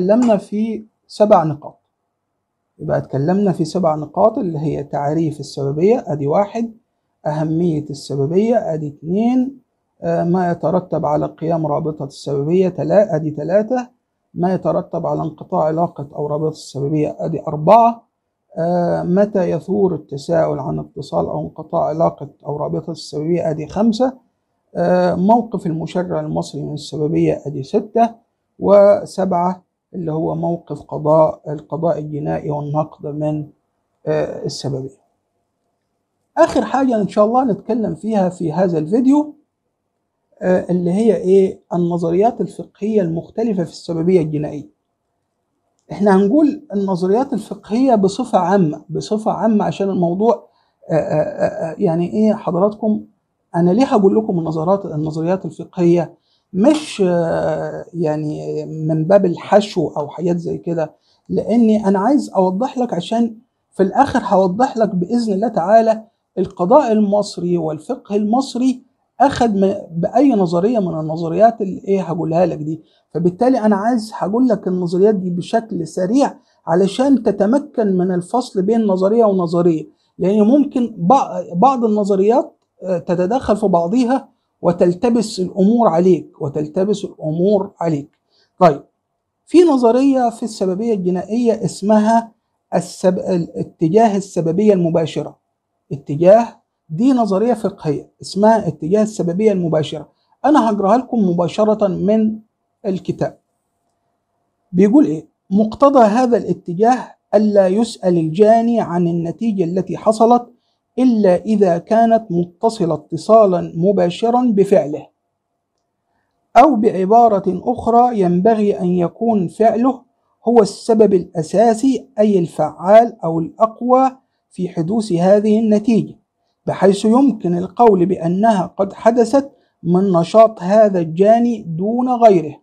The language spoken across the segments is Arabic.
اتكلمنا في سبع نقاط يبقى اتكلمنا في سبع نقاط اللي هي تعريف السببية ادي واحد أهمية السببية ادي اتنين آه، ما يترتب على قيام رابطة السببية تلا ادي تلاتة ما يترتب على انقطاع علاقة أو رابطة السببية ادي أربعة آه، متى يثور التساؤل عن اتصال أو انقطاع علاقة أو رابطة السببية ادي خمسة آه، موقف المشرع المصري من السببية ادي ستة وسبعة اللي هو موقف قضاء القضاء الجنائي والنقد من آه، السببية آخر حاجة إن شاء الله نتكلم فيها في هذا الفيديو آه، اللي هي إيه النظريات الفقهية المختلفة في السببية الجنائية إحنا هنقول النظريات الفقهية بصفة عامة بصفة عامة عشان الموضوع آه، يعني إيه حضراتكم أنا ليه هقول لكم النظرات النظريات الفقهية مش يعني من باب الحشو او حاجات زي كده لاني انا عايز اوضح لك عشان في الاخر هوضح لك باذن الله تعالى القضاء المصري والفقه المصري اخذ باي نظريه من النظريات اللي ايه هقولها لك دي فبالتالي انا عايز هقول لك النظريات دي بشكل سريع علشان تتمكن من الفصل بين نظريه ونظريه لان ممكن بعض النظريات آه، تتدخل في بعضيها وتلتبس الامور عليك وتلتبس الامور عليك طيب في نظريه في السببيه الجنائيه اسمها السب... اتجاه السببيه المباشره اتجاه دي نظريه فقهيه اسمها اتجاه السببيه المباشره انا هقراها لكم مباشره من الكتاب بيقول ايه مقتضى هذا الاتجاه الا يسال الجاني عن النتيجه التي حصلت إلا إذا كانت متصلة اتصالا مباشرا بفعله أو بعبارة أخرى ينبغي أن يكون فعله هو السبب الأساسي أي الفعال أو الأقوى في حدوث هذه النتيجة بحيث يمكن القول بأنها قد حدثت من نشاط هذا الجاني دون غيره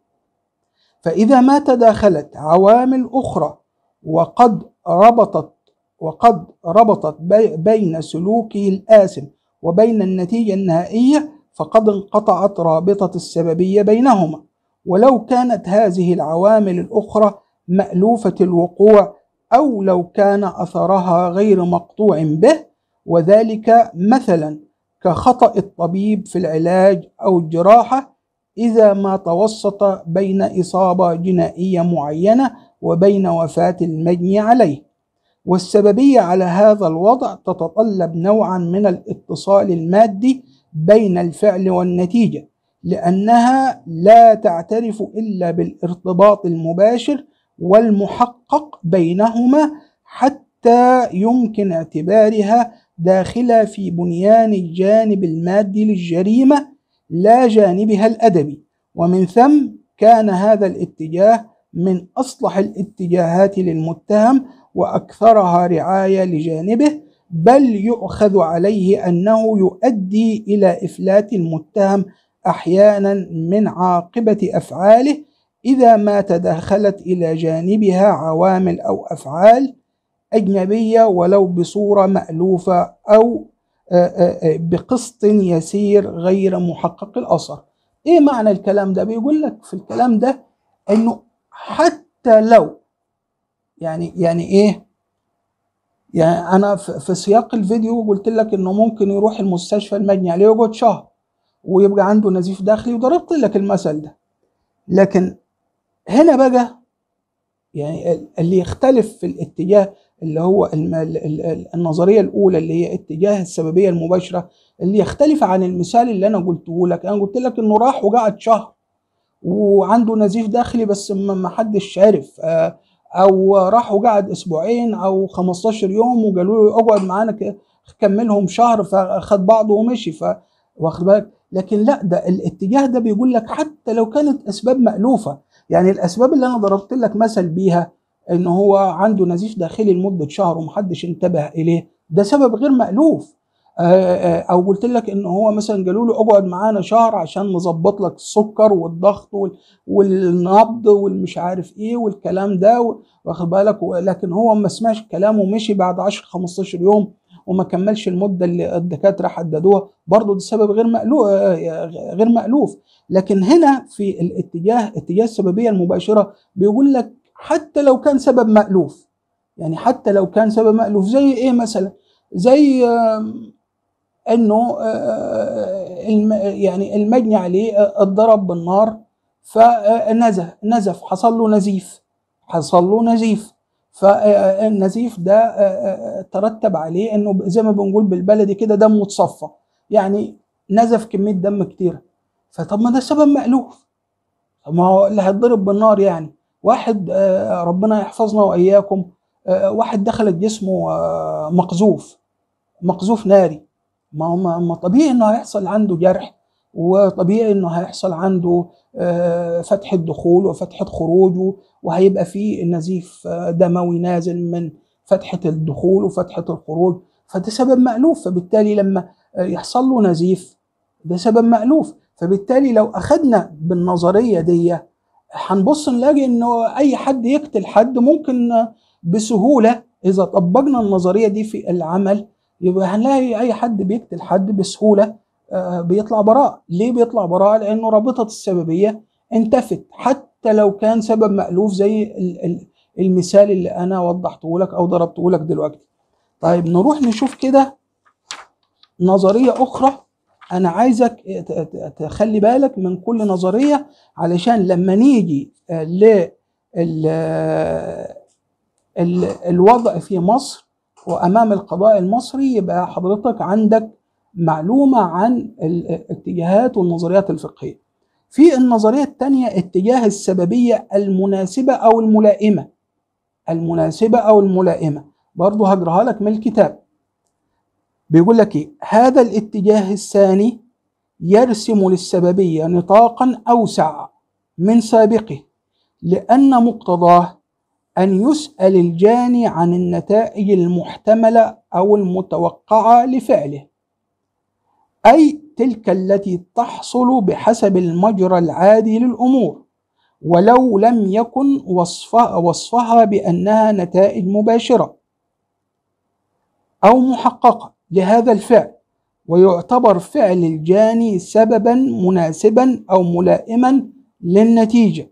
فإذا ما تداخلت عوامل أخرى وقد ربطت وقد ربطت بين سلوكه الآثم وبين النتيجة النهائية فقد انقطعت رابطة السببية بينهما ولو كانت هذه العوامل الأخرى مألوفة الوقوع أو لو كان أثرها غير مقطوع به وذلك مثلا كخطأ الطبيب في العلاج أو الجراحة إذا ما توسط بين إصابة جنائية معينة وبين وفاة المجني عليه والسببية على هذا الوضع تتطلب نوعا من الاتصال المادي بين الفعل والنتيجة لأنها لا تعترف إلا بالارتباط المباشر والمحقق بينهما حتى يمكن اعتبارها داخلة في بنيان الجانب المادي للجريمة لا جانبها الأدبي ومن ثم كان هذا الاتجاه من أصلح الاتجاهات للمتهم وأكثرها رعاية لجانبه بل يؤخذ عليه أنه يؤدي إلى إفلات المتهم أحيانا من عاقبة أفعاله إذا ما تداخلت إلى جانبها عوامل أو أفعال أجنبية ولو بصورة مألوفة أو بقسط يسير غير محقق الأثر إيه معنى الكلام ده؟ بيقول لك في الكلام ده أنه حتى لو يعني يعني ايه يعني انا في سياق الفيديو قلت لك انه ممكن يروح المستشفى المجني عليه يقعد شهر ويبقى عنده نزيف داخلي وضربت لك المثل ده لكن هنا بقى يعني اللي يختلف في الاتجاه اللي هو النظريه الاولى اللي هي اتجاه السببيه المباشره اللي يختلف عن المثال اللي انا قلته لك انا قلت لك انه راح وقعد شهر وعنده نزيف داخلي بس ما حدش عرف آه او راحوا قعد اسبوعين او 15 يوم وقالوا له اقعد معانا كملهم شهر فخد بعضه ومشي ف واخد بالك لكن لا ده الاتجاه ده بيقول لك حتى لو كانت اسباب مالوفه يعني الاسباب اللي انا ضربت لك مثل بيها ان هو عنده نزيف داخلي لمده شهر ومحدش انتبه اليه ده سبب غير مالوف آه، آه، آه، او قلت لك ان هو مثلا قالوا له اقعد معانا شهر عشان نظبط لك السكر والضغط والنبض والمش عارف ايه والكلام ده واخد بالك لكن هو ما سمعش الكلام ومشي بعد 10 15 يوم وما كملش المده اللي الدكاتره حددوها برضه ده سبب غير مألوف غير مألوف لكن هنا في الاتجاه اتجاه السببيه المباشره بيقول لك حتى لو كان سبب مألوف يعني حتى لو كان سبب مألوف زي ايه مثلا زي انه آه، آه، آه، يعني المجني عليه اتضرب بالنار فنزف نزف حصل له نزيف حصل له نزيف فالنزيف ده ترتب عليه انه زي ما بنقول بالبلدي كده دمه اتصفى يعني نزف كميه دم كتيره فطب ما ده سبب مألوف طب ما هو اللي هيتضرب بالنار يعني واحد ربنا يحفظنا واياكم واحد دخلت جسمه مقذوف مقذوف ناري ما هو ما طبيعي انه هيحصل عنده جرح وطبيعي انه هيحصل عنده آه، فتح الدخول وفتحة خروج وهيبقى فيه نزيف آه، دموي نازل من فتحة الدخول وفتحة الخروج فده سبب مألوف فبالتالي لما آه، يحصل له نزيف ده سبب مألوف فبالتالي لو أخذنا بالنظرية دي هنبص نلاقي إنه أي حد يقتل حد ممكن بسهولة إذا طبقنا النظرية دي في العمل يبقى هنلاقي اي حد بيقتل حد بسهوله آه، بيطلع براء ليه بيطلع براء لانه رابطه السببيه انتفت حتى لو كان سبب مألوف زي المثال اللي انا وضحته لك او ضربته لك دلوقتي طيب نروح نشوف كده نظريه اخرى انا عايزك تخلي بالك من كل نظريه علشان لما نيجي آه، ل الوضع في مصر وامام القضاء المصري يبقى حضرتك عندك معلومه عن الاتجاهات والنظريات الفقهيه. في النظريه الثانيه اتجاه السببيه المناسبه او الملائمه. المناسبه او الملائمه، برضه هجرها لك من الكتاب. بيقول لك ايه؟ هذا الاتجاه الثاني يرسم للسببيه نطاقا اوسع من سابقه لان مقتضاه أن يسأل الجاني عن النتائج المحتملة أو المتوقعة لفعله أي تلك التي تحصل بحسب المجرى العادي للأمور ولو لم يكن وصفها, وصفها بأنها نتائج مباشرة أو محققة لهذا الفعل ويعتبر فعل الجاني سببا مناسبا أو ملائما للنتيجة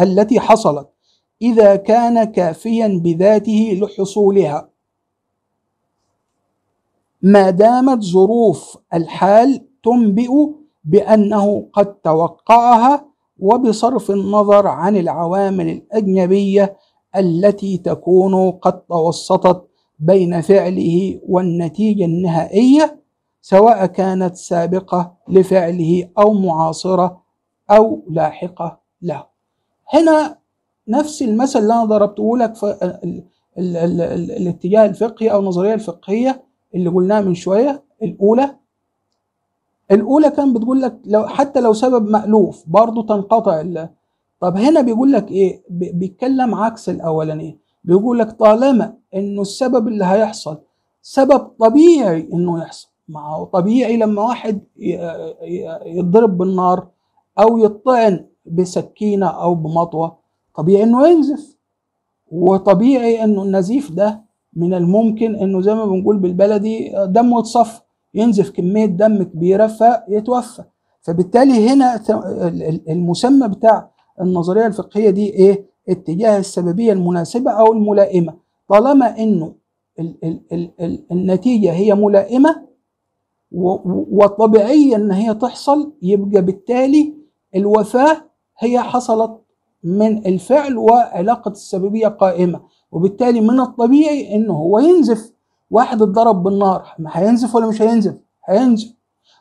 التي حصلت إذا كان كافيا بذاته لحصولها ما دامت ظروف الحال تنبئ بأنه قد توقعها وبصرف النظر عن العوامل الأجنبية التي تكون قد توسطت بين فعله والنتيجة النهائية سواء كانت سابقة لفعله أو معاصرة أو لاحقة له هنا نفس المثل اللي انا ضربته لك الاتجاه الفقهي او النظريه الفقهيه اللي قلناها من شويه الاولى الاولى كان بتقول لك لو حتى لو سبب مالوف برضه تنقطع ال... طب هنا بيقول لك ايه بيتكلم عكس الاولانيه بيقول لك طالما انه السبب اللي هيحصل سبب طبيعي انه يحصل ما هو طبيعي لما واحد يضرب بالنار او يطعن بسكينه او بمطوه طبيعي انه ينزف وطبيعي انه النزيف ده من الممكن انه زي ما بنقول بالبلدي دمه يتصفى ينزف كميه دم كبيره فيتوفى فبالتالي هنا المسمى بتاع النظريه الفقهيه دي ايه اتجاه السببيه المناسبه او الملائمه طالما انه الـ الـ الـ الـ النتيجه هي ملائمه وطبيعي ان هي تحصل يبقى بالتالي الوفاه هي حصلت من الفعل وعلاقة السببية قائمة وبالتالي من الطبيعي إن هو ينزف واحد اتضرب بالنار هينزف ولا مش هينزف؟ هينزف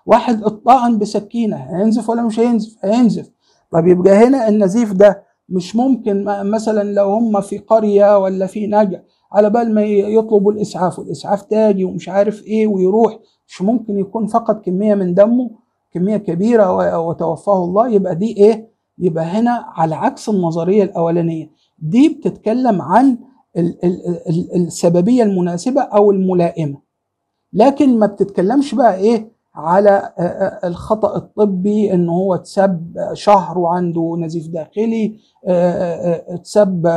واحد اتطعن بسكينة هينزف ولا مش هينزف؟ هينزف طب يبقى هنا النزيف ده مش ممكن مثلا لو هم في قرية ولا في نجع على بال ما يطلبوا الإسعاف والإسعاف تاجي ومش عارف إيه ويروح مش ممكن يكون فقد كمية من دمه كمية كبيرة وتوفاه الله يبقى دي إيه يبقى هنا على عكس النظريه الاولانيه دي بتتكلم عن السببيه المناسبه او الملائمه لكن ما بتتكلمش بقى ايه على الخطا الطبي ان هو اتسب شهر وعنده نزيف داخلي اتسب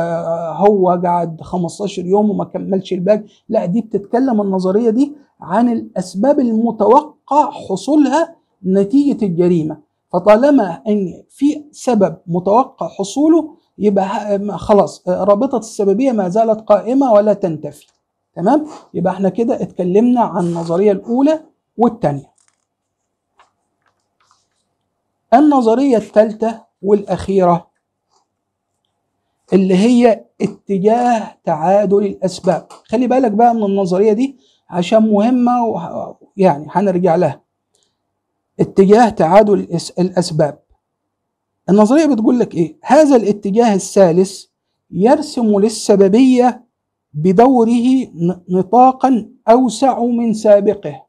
هو قعد 15 يوم وما كملش الباج لا دي بتتكلم النظريه دي عن الاسباب المتوقع حصولها نتيجه الجريمه فطالما ان في سبب متوقع حصوله يبقى خلاص آه، رابطه السببيه ما زالت قائمه ولا تنتفي تمام يبقى احنا كده اتكلمنا عن النظريه الاولى والثانيه النظريه الثالثه والاخيره اللي هي اتجاه تعادل الاسباب خلي بالك بقى من النظريه دي عشان مهمه يعني هنرجع لها اتجاه تعادل الأسباب النظرية بتقول لك إيه؟ هذا الاتجاه الثالث يرسم للسببية بدوره نطاقا أوسع من سابقه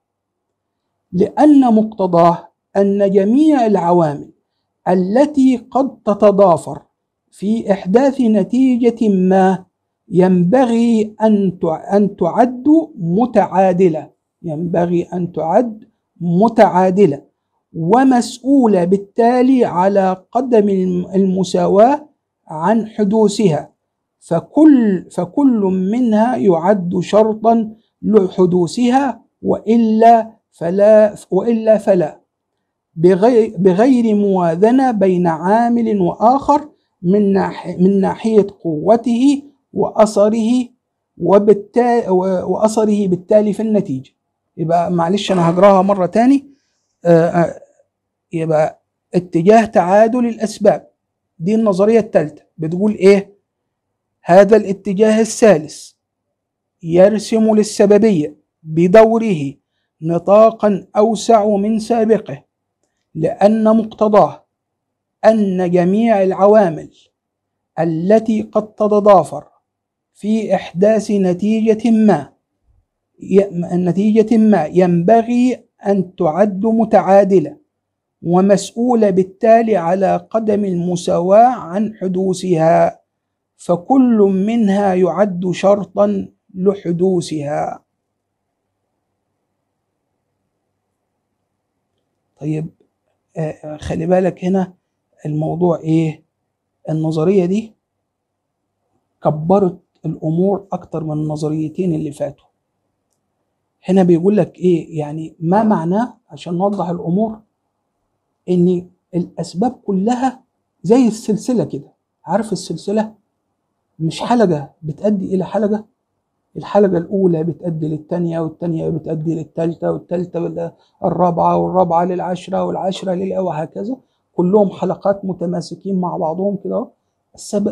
لأن مقتضاه أن جميع العوامل التي قد تتضافر في إحداث نتيجة ما ينبغي أن أن تعد متعادلة ينبغي أن تعد متعادلة ومسؤولة بالتالي على قدم المساواة عن حدوثها فكل فكل منها يعد شرطا لحدوثها وإلا فلا وإلا فلا بغير, بغير موازنة بين عامل وآخر من ناحيه من ناحية قوته وأثره وبالتالي وأثره بالتالي في النتيجة يبقى معلش أنا هجراها مرة تاني آه، آه، يبقى اتجاه تعادل الاسباب دي النظريه الثالثه بتقول ايه هذا الاتجاه الثالث يرسم للسببيه بدوره نطاقا اوسع من سابقه لان مقتضاه ان جميع العوامل التي قد تتضافر في احداث نتيجه ما نتيجه ما ينبغي أن تعد متعادلة ومسؤولة بالتالي على قدم المساواة عن حدوثها فكل منها يعد شرطا لحدوثها طيب آه، آه، خلي بالك هنا الموضوع ايه النظرية دي كبرت الامور اكتر من النظريتين اللي فاتوا هنا بيقول لك ايه يعني ما معناه عشان نوضح الامور ان الاسباب كلها زي السلسله كده عارف السلسله مش حلقه بتؤدي الى حلقه الحلقه الاولى بتؤدي للثانيه والثانيه بتؤدي للثالثه والثالثه للرابعه والرابعه للعشره والعشره لل وهكذا كلهم حلقات متماسكين مع بعضهم كده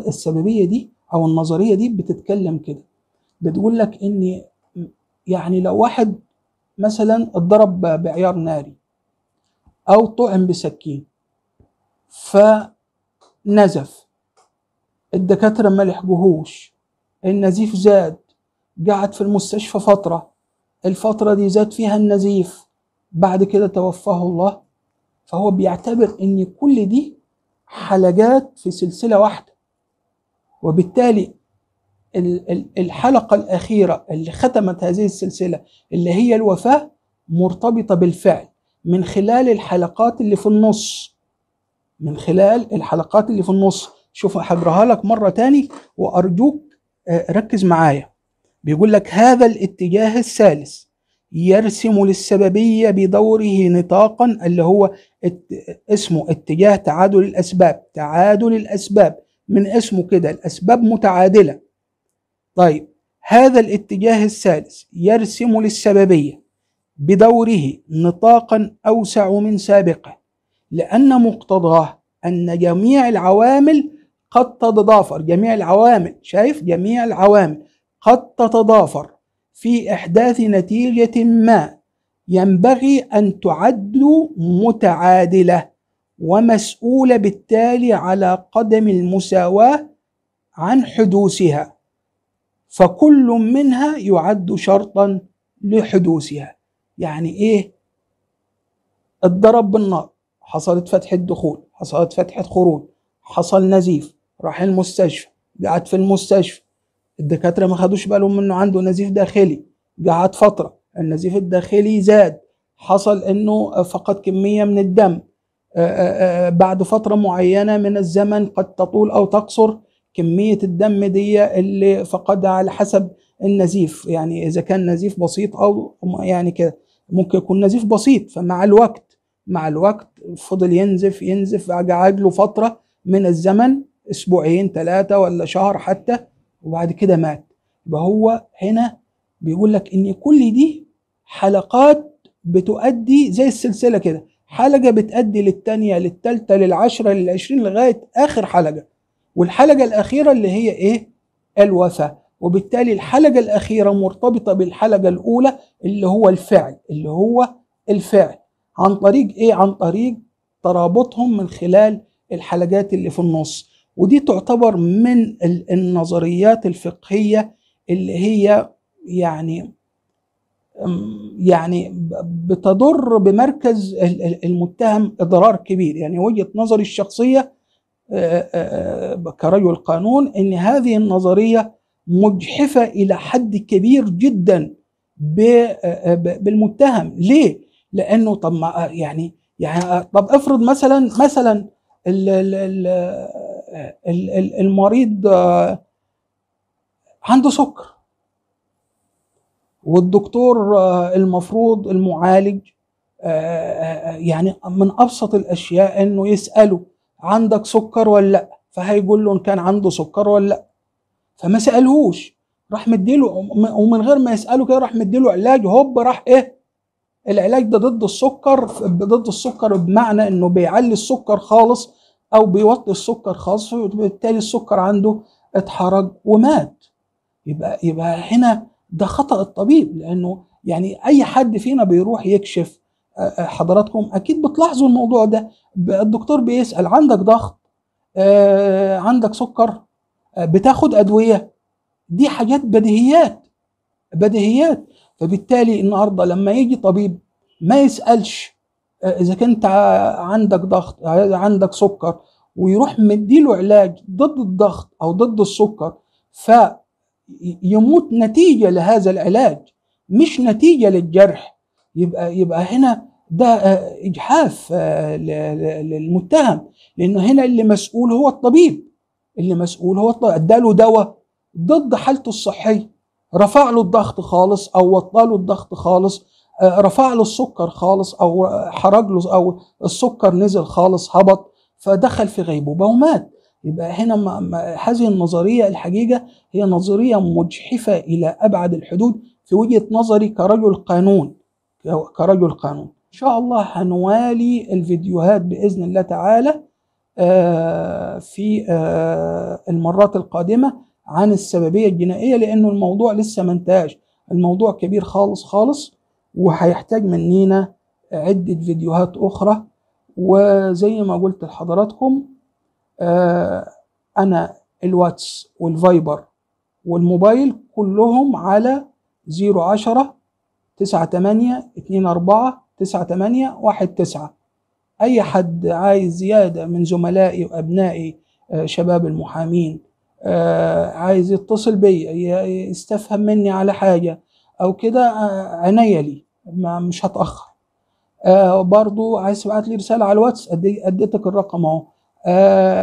السببيه دي او النظريه دي بتتكلم كده بتقول لك ان يعني لو واحد مثلا اتضرب بعيار ناري او طعن بسكين فنزف الدكاترة ما لحقوهوش النزيف زاد قعد في المستشفى فترة الفترة دي زاد فيها النزيف بعد كده توفاه الله فهو بيعتبر ان كل دي حلقات في سلسلة واحدة وبالتالي الحلقة الأخيرة اللي ختمت هذه السلسلة اللي هي الوفاة مرتبطة بالفعل من خلال الحلقات اللي في النص من خلال الحلقات اللي في النص شوف هقراها لك مرة تاني وأرجوك آه، ركز معايا بيقول لك هذا الاتجاه الثالث يرسم للسببية بدوره نطاقا اللي هو اسمه اتجاه تعادل الأسباب تعادل الأسباب من اسمه كده الأسباب متعادلة طيب هذا الاتجاه الثالث يرسم للسببية بدوره نطاقا أوسع من سابقه لأن مقتضاه أن جميع العوامل قد تتضافر جميع العوامل شايف جميع العوامل قد تتضافر في إحداث نتيجة ما ينبغي أن تعد متعادلة ومسؤولة بالتالي على قدم المساواة عن حدوثها فكل منها يعد شرطا لحدوثها يعني ايه اتضرب بالنار حصلت فتحة دخول حصلت فتحة خروج حصل نزيف راح المستشفى قعد في المستشفى الدكاترة ما خدوش بالهم منه عنده نزيف داخلي قعد فترة النزيف الداخلي زاد حصل انه فقد كمية من الدم آه، آه، آه، بعد فترة معينة من الزمن قد تطول او تقصر كميه الدم دي اللي فقدها على حسب النزيف يعني اذا كان نزيف بسيط او يعني كده ممكن يكون نزيف بسيط فمع الوقت مع الوقت فضل ينزف ينزف قعد له فتره من الزمن اسبوعين ثلاثه ولا شهر حتى وبعد كده مات يبقى هو هنا بيقول لك ان كل دي حلقات بتؤدي زي السلسله كده حلقه بتؤدي للثانيه للثالثه للعشره للعشرين لغايه اخر حلقه والحلقة الأخيرة اللي هي إيه؟ الوفاء وبالتالي الحلقة الأخيرة مرتبطة بالحلقة الأولى اللي هو الفعل اللي هو الفعل عن طريق إيه؟ عن طريق ترابطهم من خلال الحلقات اللي في النص ودي تعتبر من النظريات الفقهية اللي هي يعني يعني بتضر بمركز المتهم اضرار كبير يعني وجهه نظري الشخصيه كرجل قانون ان هذه النظريه مجحفه الى حد كبير جدا بالمتهم ليه لانه طب ما يعني يعني طب افرض مثلا مثلا المريض عنده سكر والدكتور المفروض المعالج آه، آه، آه، يعني من ابسط الاشياء انه يساله عندك سكر ولا لا فهيقول له ان كان عنده سكر ولا لا فما سالهوش راح مديله ومن غير ما يساله كده راح مديله علاج هوب راح ايه العلاج ده ضد السكر ضد السكر بمعنى انه بيعلي السكر خالص او بيوطي السكر خالص وبالتالي السكر عنده اتحرج ومات يبقى يبقى هنا ده خطا الطبيب لانه يعني اي حد فينا بيروح يكشف حضراتكم اكيد بتلاحظوا الموضوع ده الدكتور بيسال عندك ضغط آه، عندك سكر آه، بتاخد ادويه دي حاجات بديهيات بديهيات فبالتالي النهارده لما يجي طبيب ما يسالش آه، اذا كنت عندك ضغط عندك سكر ويروح مديله علاج ضد الضغط او ضد السكر فيموت نتيجه لهذا العلاج مش نتيجه للجرح يبقى يبقى هنا ده آه، اجحاف آه، للمتهم لانه هنا اللي مسؤول هو الطبيب اللي مسؤول هو الطبيب اداله دواء ضد حالته الصحيه رفع له الضغط خالص او وطى له الضغط خالص آه، رفع له السكر خالص او حرج له او السكر نزل خالص هبط فدخل في غيبوبه ومات يبقى هنا هذه النظريه الحقيقه هي نظريه مجحفه الى ابعد الحدود في وجهه نظري كرجل قانون كرجل قانون ان شاء الله هنوالي الفيديوهات باذن الله تعالى آه، في آه، المرات القادمه عن السببيه الجنائيه لانه الموضوع لسه ما انتهاش الموضوع كبير خالص خالص وهيحتاج مننا عده فيديوهات اخرى وزي ما قلت لحضراتكم آه، انا الواتس والفايبر والموبايل كلهم على 010 98 24 تسعة تمانية واحد تسعة أي حد عايز زيادة من زملائي وأبنائي آه، شباب المحامين آه، عايز يتصل بي يستفهم مني على حاجة أو كده آه، عناية لي مش هتأخر برضو عايز تبعت لي رسالة على الواتس أديتك الرقم أهو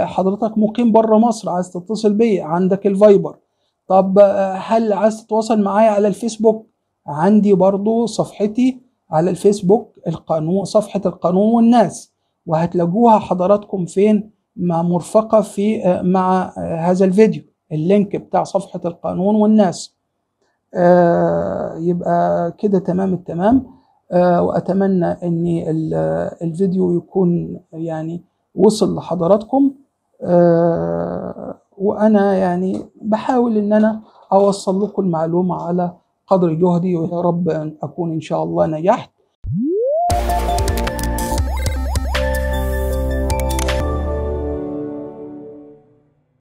حضرتك مقيم بره مصر عايز تتصل بي عندك الفايبر طب هل عايز تتواصل معايا على الفيسبوك عندي برضو صفحتي على الفيسبوك القانون صفحة القانون والناس وهتلاقوها حضراتكم فين مع مرفقة في آه، مع آه، هذا الفيديو اللينك بتاع صفحة القانون والناس آه، يبقى كده تمام التمام وأتمنى أن الفيديو يكون يعني وصل لحضراتكم وأنا يعني بحاول أن أنا أوصل لكم المعلومة على قدر جهدي ويا رب أن أكون إن شاء الله نجحت